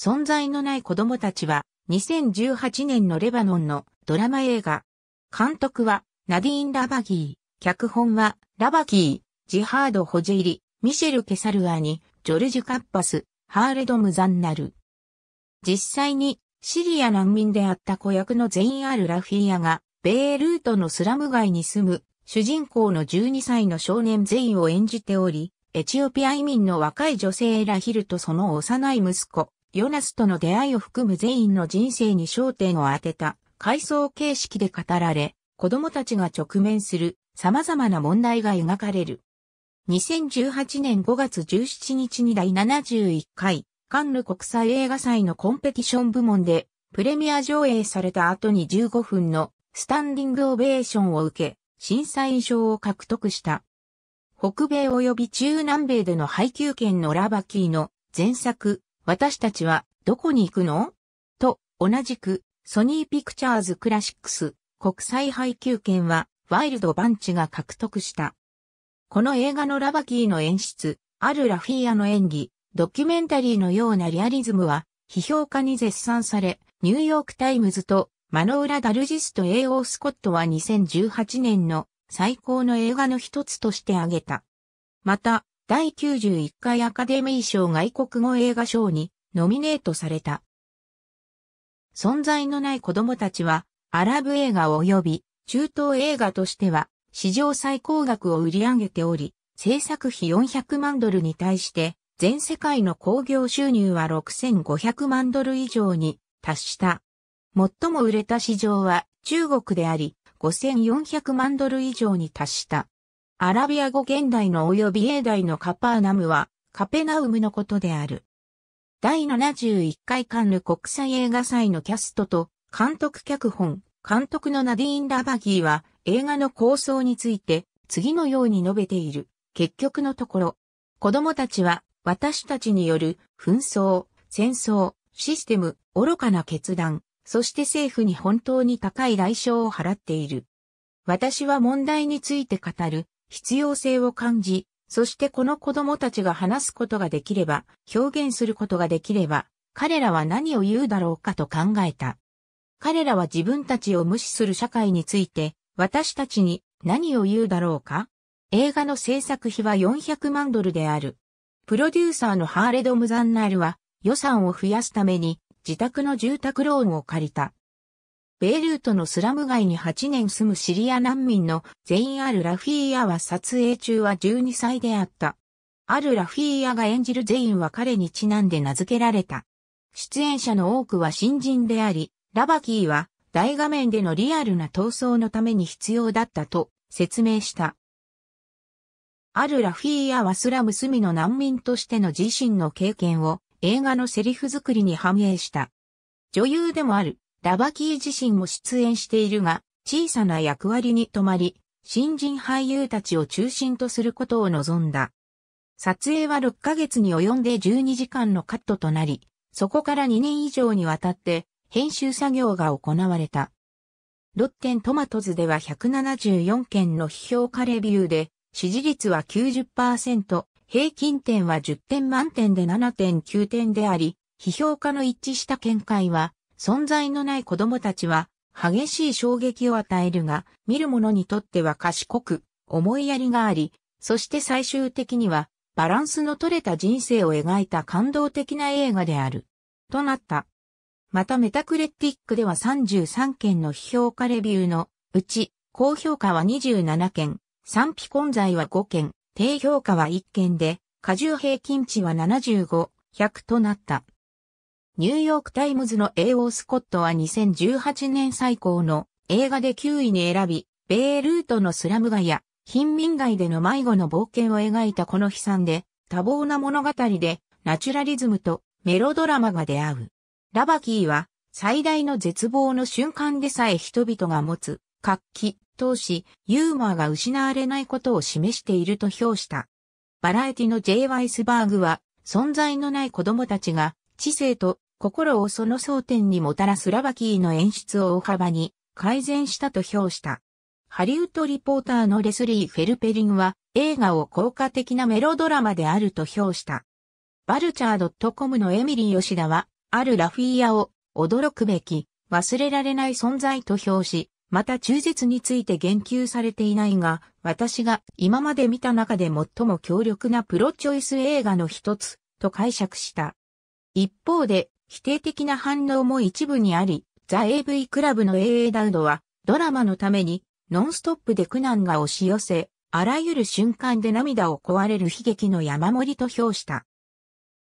存在のない子供たちは2018年のレバノンのドラマ映画。監督はナディーン・ラバギー。脚本はラバギー、ジハード・ホジェイリ、ミシェル・ケサルアニ、ジョルジュ・カッパス、ハーレド・ムザンナル。実際にシリア難民であった子役のゼイン・アル・ラフィアがベールートのスラム街に住む主人公の12歳の少年ゼインを演じており、エチオピア移民の若い女性ラヒルとその幼い息子、ヨナスとの出会いを含む全員の人生に焦点を当てた回想形式で語られ、子供たちが直面する様々な問題が描かれる。2018年5月17日に第71回カンヌ国際映画祭のコンペティション部門でプレミア上映された後に15分のスタンディングオベーションを受け、審査員賞を獲得した。北米及び中南米での配給権のラバキーの前作私たちはどこに行くのと同じくソニーピクチャーズクラシックス国際配給権はワイルドバンチが獲得した。この映画のラバキーの演出、あるラフィーアの演技、ドキュメンタリーのようなリアリズムは批評家に絶賛され、ニューヨークタイムズとマノーラ・ダルジスト・ A.O. スコットは2018年の最高の映画の一つとして挙げた。また、第91回アカデミー賞外国語映画賞にノミネートされた。存在のない子供たちは、アラブ映画及び中東映画としては、史上最高額を売り上げており、制作費400万ドルに対して、全世界の興行収入は6500万ドル以上に達した。最も売れた市場は中国であり、5400万ドル以上に達した。アラビア語現代の及び英代のカパーナムは、カペナウムのことである。第71回カンヌ国際映画祭のキャストと、監督脚本、監督のナディーン・ラバギーは、映画の構想について、次のように述べている。結局のところ、子供たちは、私たちによる、紛争、戦争、システム、愚かな決断、そして政府に本当に高い代償を払っている。私は問題について語る必要性を感じ、そしてこの子供たちが話すことができれば、表現することができれば、彼らは何を言うだろうかと考えた。彼らは自分たちを無視する社会について、私たちに何を言うだろうか映画の制作費は400万ドルである。プロデューサーのハーレド・ムザンナールは予算を増やすために自宅の住宅ローンを借りた。ベイルートのスラム街に8年住むシリア難民のゼイン・アル・ラフィーヤは撮影中は12歳であった。アル・ラフィーヤが演じるゼインは彼にちなんで名付けられた。出演者の多くは新人であり、ラバキーは大画面でのリアルな闘争のために必要だったと説明した。アル・ラフィーヤはスラム隅の難民としての自身の経験を映画のセリフ作りに反映した。女優でもあるラバキー自身も出演しているが、小さな役割に止まり、新人俳優たちを中心とすることを望んだ。撮影は6ヶ月に及んで12時間のカットとなり、そこから2年以上にわたって編集作業が行われた。ロッテントマトズでは174件の批評家レビューで、支持率は90%、平均点は10点満点で7.9点であり、批評家の一致した見解は、存在のない子供たちは激しい衝撃を与えるが、見る者にとっては賢く、思いやりがあり、そして最終的にはバランスの取れた人生を描いた感動的な映画である。となった。またメタクレティックでは33件の批評価レビューのうち、高評価は27件、賛否混在は5件、低評価は1件で、過重平均値は75、100となった。ニューヨークタイムズの A.O. スコットは2018年最高の映画で9位に選び、ベイルートのスラム街や貧民街での迷子の冒険を描いたこの悲惨で多忙な物語でナチュラリズムとメロドラマが出会う。ラバキーは最大の絶望の瞬間でさえ人々が持つ活気、投資、ユーモアが失われないことを示していると評した。バラエティの J. ワイスバーグは存在のない子供たちが知性と心をその争点にもたらすラバキーの演出を大幅に改善したと評した。ハリウッドリポーターのレスリー・フェルペリンは映画を効果的なメロドラマであると評した。バルチャー .com のエミリー吉田は、あるラフィーヤを驚くべき、忘れられない存在と評し、また忠実について言及されていないが、私が今まで見た中で最も強力なプロチョイス映画の一つと解釈した。一方で、否定的な反応も一部にあり、ザ・ AV クラブの AA ダウドは、ドラマのために、ノンストップで苦難が押し寄せ、あらゆる瞬間で涙を壊れる悲劇の山盛りと評した。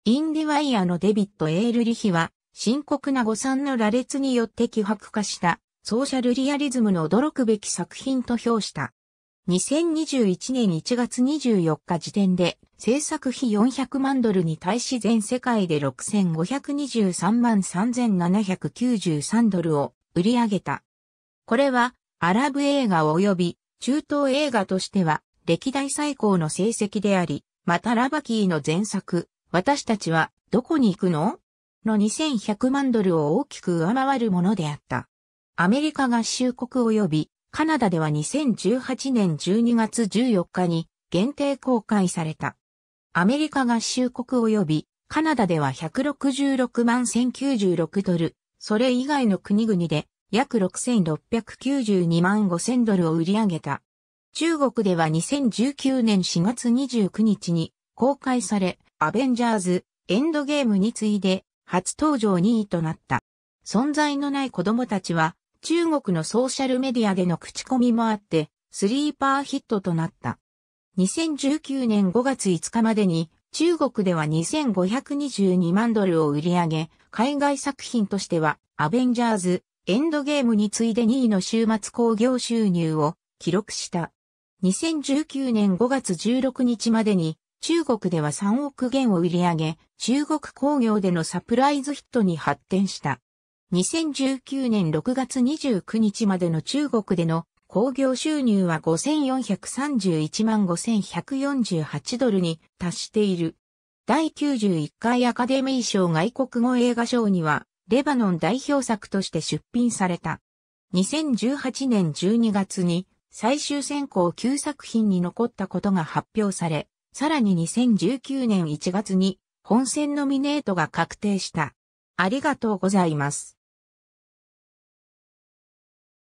インディワイヤのデビット・エールリヒは、深刻な誤算の羅列によって希薄化した、ソーシャルリアリズムの驚くべき作品と評した。2021年1月24日時点で、制作費400万ドルに対し全世界で6523万3793ドルを売り上げた。これは、アラブ映画及び中東映画としては、歴代最高の成績であり、またラバキーの前作、私たちはどこに行くのの2100万ドルを大きく上回るものであった。アメリカ合衆国及びカナダでは2018年12月14日に限定公開された。アメリカ合衆国及びカナダでは166万1096ドル、それ以外の国々で約6692万5000ドルを売り上げた。中国では2019年4月29日に公開され、アベンジャーズ、エンドゲームに次いで初登場2位となった。存在のない子供たちは中国のソーシャルメディアでの口コミもあって、スリーパーヒットとなった。2019年5月5日までに、中国では2522万ドルを売り上げ、海外作品としては、アベンジャーズ、エンドゲームに次いで2位の週末興行収入を記録した。2019年5月16日までに、中国では3億元を売り上げ、中国工業でのサプライズヒットに発展した。2019年6月29日までの中国での工業収入は5431万5148ドルに達している。第91回アカデミー賞外国語映画賞には、レバノン代表作として出品された。2018年12月に最終選考9作品に残ったことが発表され、さらに2019年1月に本選ノミネートが確定した。ありがとうございます。